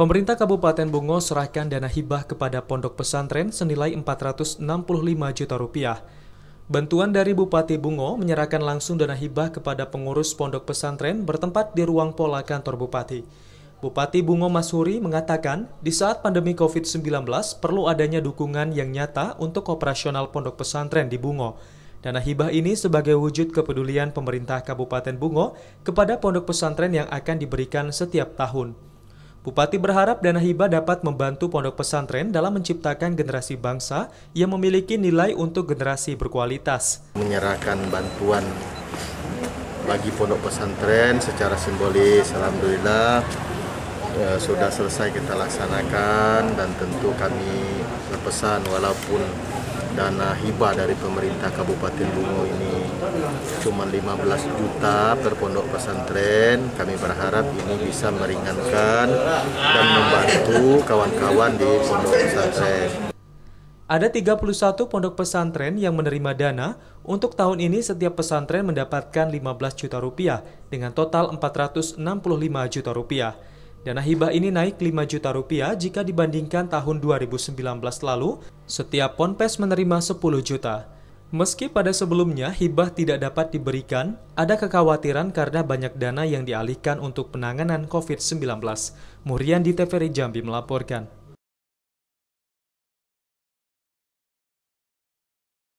Pemerintah Kabupaten Bungo serahkan dana hibah kepada pondok pesantren senilai 465 juta rupiah. Bantuan dari Bupati Bungo menyerahkan langsung dana hibah kepada pengurus pondok pesantren bertempat di ruang pola kantor Bupati. Bupati Bungo Masuri mengatakan, di saat pandemi COVID-19 perlu adanya dukungan yang nyata untuk operasional pondok pesantren di Bungo. Dana hibah ini sebagai wujud kepedulian pemerintah Kabupaten Bungo kepada pondok pesantren yang akan diberikan setiap tahun. Bupati berharap dana hibah dapat membantu pondok pesantren dalam menciptakan generasi bangsa yang memiliki nilai untuk generasi berkualitas. Menyerahkan bantuan bagi pondok pesantren secara simbolis, alhamdulillah ya, sudah selesai kita laksanakan dan tentu kami berpesan walaupun dana hibah dari pemerintah Kabupaten Bungo ini cuma 15 juta per pondok pesantren. Kami berharap ini bisa meringankan dan membantu kawan-kawan di pondok pesantren. Ada 31 pondok pesantren yang menerima dana. Untuk tahun ini setiap pesantren mendapatkan 15 juta rupiah dengan total 465 juta rupiah. Dana hibah ini naik 5 juta rupiah jika dibandingkan tahun 2019 lalu, setiap ponpes menerima 10 juta. Meski pada sebelumnya hibah tidak dapat diberikan, ada kekhawatiran karena banyak dana yang dialihkan untuk penanganan COVID-19. Murian di TVRI Jambi melaporkan.